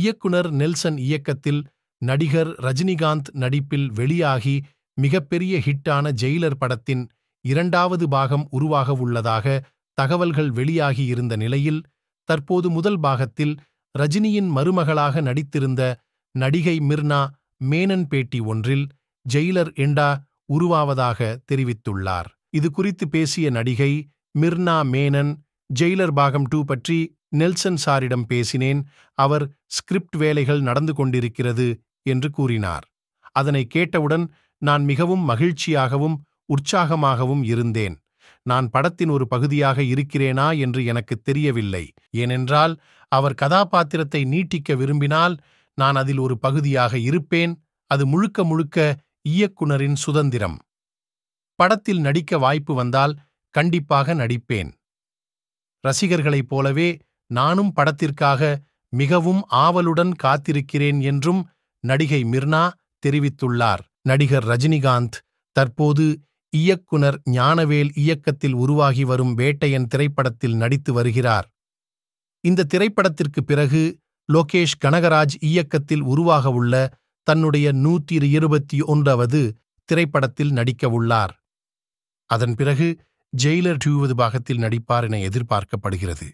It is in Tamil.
இயக்குனர் நெல்சன் இயக்கத்தில் நடிகர் ரஜினிகாந்த் நடிப்பில் வெளியாகி மிகப்பெரிய ஹிட்டான ஜெயிலர் படத்தின் இரண்டாவது பாகம் உருவாகவுள்ளதாக தகவல்கள் வெளியாகியிருந்த நிலையில் தற்போது முதல் பாகத்தில் ரஜினியின் மருமகளாக நடித்திருந்த நடிகை மிர்னா மேனன் பேட்டி ஒன்றில் ஜெயிலர் எண்டா உருவாவதாக தெரிவித்துள்ளார் இது குறித்து பேசிய நடிகை மிர்னா மேனன் ஜெயிலர் பாகம் டூ பற்றி நெல்சன் சாரிடம் பேசினேன் அவர் ஸ்கிரிப்ட் வேலைகள் நடந்து கொண்டிருக்கிறது என்று கூறினார் அதனை கேட்டவுடன் நான் மிகவும் மகிழ்ச்சியாகவும் உற்சாகமாகவும் இருந்தேன் நான் படத்தின் ஒரு பகுதியாக இருக்கிறேனா என்று எனக்கு தெரியவில்லை ஏனென்றால் அவர் கதாபாத்திரத்தை நீட்டிக்க விரும்பினால் நான் அதில் ஒரு பகுதியாக இருப்பேன் அது முழுக்க முழுக்க இயக்குனரின் சுதந்திரம் படத்தில் நடிக்க வாய்ப்பு வந்தால் கண்டிப்பாக நடிப்பேன் ரசிகர்களைப் போலவே நானும் படத்திற்காக மிகவும் ஆவலுடன் காத்திருக்கிறேன் என்றும் நடிகை மிர்னா தெரிவித்துள்ளார் நடிகர் ரஜினிகாந்த் தற்போது இயக்குனர் ஞானவேல் இயக்கத்தில் உருவாகி வரும் வேட்டையன் திரைப்படத்தில் நடித்து வருகிறார் இந்த திரைப்படத்திற்கு பிறகு லோகேஷ் கனகராஜ் இயக்கத்தில் உருவாகவுள்ள தன்னுடைய நூற்றி இருபத்தி ஒன்றாவது திரைப்படத்தில் நடிக்கவுள்ளார் அதன் பிறகு ஜெயிலர் டூவது பாகத்தில் நடிப்பார் என எதிர்பார்க்கப்படுகிறது